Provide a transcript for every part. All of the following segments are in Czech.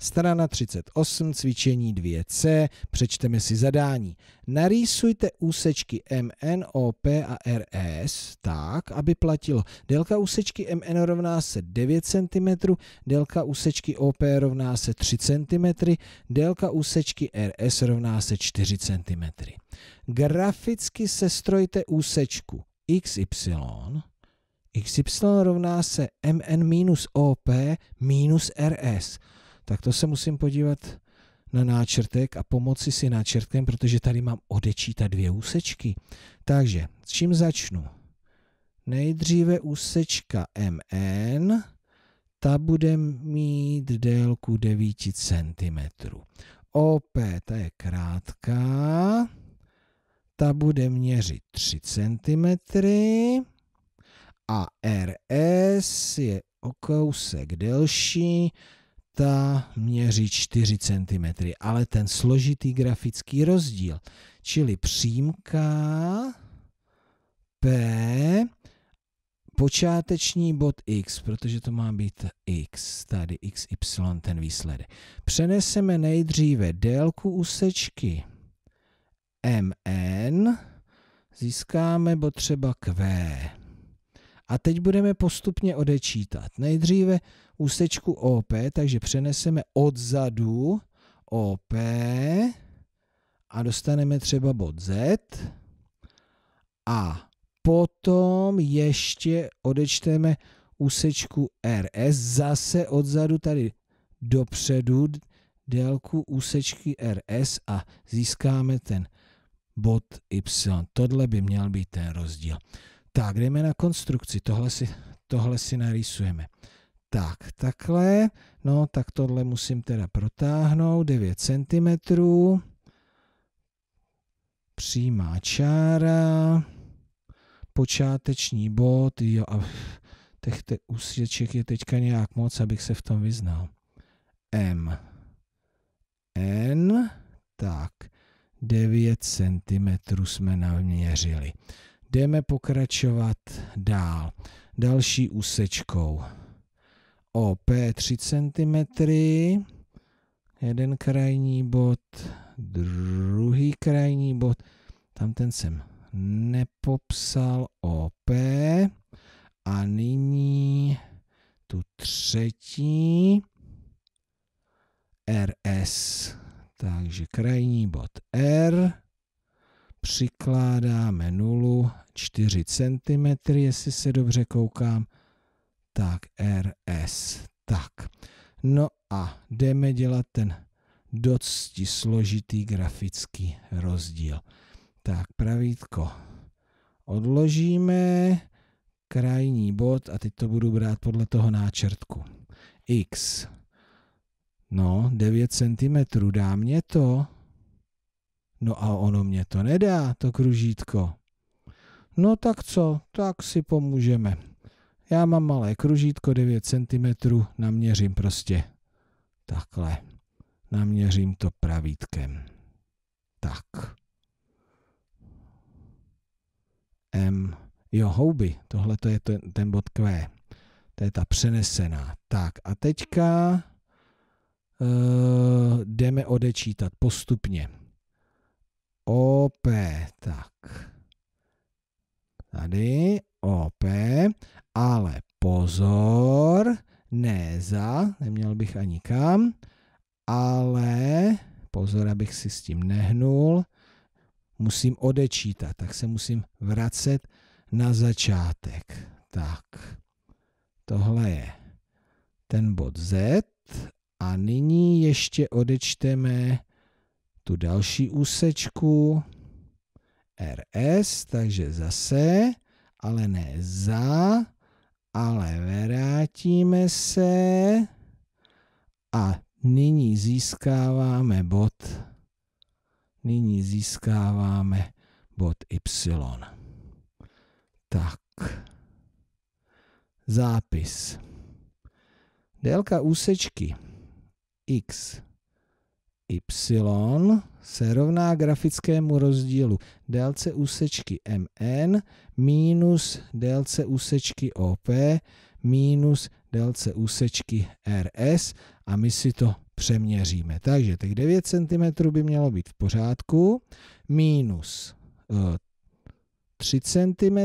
Strana 38, cvičení 2C, přečteme si zadání. Narýsujte úsečky MN, OP a RS tak, aby platilo délka úsečky MN rovná se 9 cm, délka úsečky OP rovná se 3 cm, délka úsečky RS rovná se 4 cm. Graficky sestrojte úsečku XY, XY rovná se MN minus OP minus RS tak to se musím podívat na náčrtek a pomoci si náčrtkem, protože tady mám odečítat dvě úsečky. Takže s čím začnu? Nejdříve úsečka MN, ta bude mít délku 9 cm. OP, ta je krátká, ta bude měřit 3 cm a RS je o kousek delší, ta měří 4 cm, ale ten složitý grafický rozdíl, čili přímka P počáteční bod x, protože to má být x, tady x, y, ten výsledek. Přeneseme nejdříve délku úsečky mn, získáme bod třeba q. A teď budeme postupně odečítat. Nejdříve úsečku OP, takže přeneseme odzadu OP a dostaneme třeba bod Z. A potom ještě odečteme úsečku RS, zase odzadu tady dopředu délku úsečky RS a získáme ten bod Y. Tohle by měl být ten rozdíl. Tak, jdeme na konstrukci, tohle si, tohle si narýsujeme. Tak, takhle, no tak tohle musím teda protáhnout, 9 cm, přímá čára, počáteční bod, jo a těch te úseček je teďka nějak moc, abych se v tom vyznal. M, N, tak, 9 cm jsme naměřili jdeme pokračovat dál. Další úsečkou. OP 3 cm, jeden krajní bod, druhý krajní bod, tam ten jsem nepopsal, OP. A nyní tu třetí RS. Takže krajní bod R přikládáme nulu 4 cm, jestli se dobře koukám, tak RS. Tak, no a jdeme dělat ten dosti složitý grafický rozdíl. Tak, pravítko odložíme, krajní bod a teď to budu brát podle toho náčrtku. X. No, 9 cm, dá mě to? No a ono mě to nedá, to kružítko. No tak co, tak si pomůžeme. Já mám malé kružítko 9 cm, naměřím prostě takhle. Naměřím to pravítkem. Tak. M. Jo, houby, tohle to je ten, ten bod Q. To je ta přenesená. Tak a teďka e, jdeme odečítat postupně. OP. Tak. Tady OP, ale pozor, ne za, neměl bych ani kam, ale pozor, abych si s tím nehnul, musím odečítat, tak se musím vracet na začátek. Tak, tohle je ten bod Z a nyní ještě odečteme tu další úsečku RS, takže zase, ale ne za, ale vrátíme se a nyní získáváme bod, nyní získáváme bod Y. Tak, zápis. Délka úsečky x y se rovná grafickému rozdílu délce úsečky mn minus délce úsečky op minus délce úsečky rs a my si to přeměříme. Takže těch 9 cm by mělo být v pořádku, minus 3 eh, cm,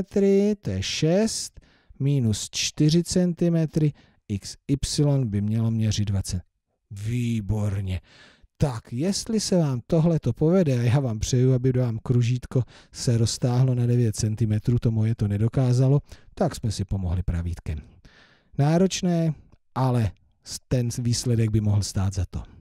to je 6, minus 4 cm, xy by mělo měřit 20. Výborně. Tak, jestli se vám tohle to povede, a já vám přeju, aby do vám kružítko se roztáhlo na 9 cm, to moje to nedokázalo, tak jsme si pomohli pravítkem. Náročné, ale ten výsledek by mohl stát za to.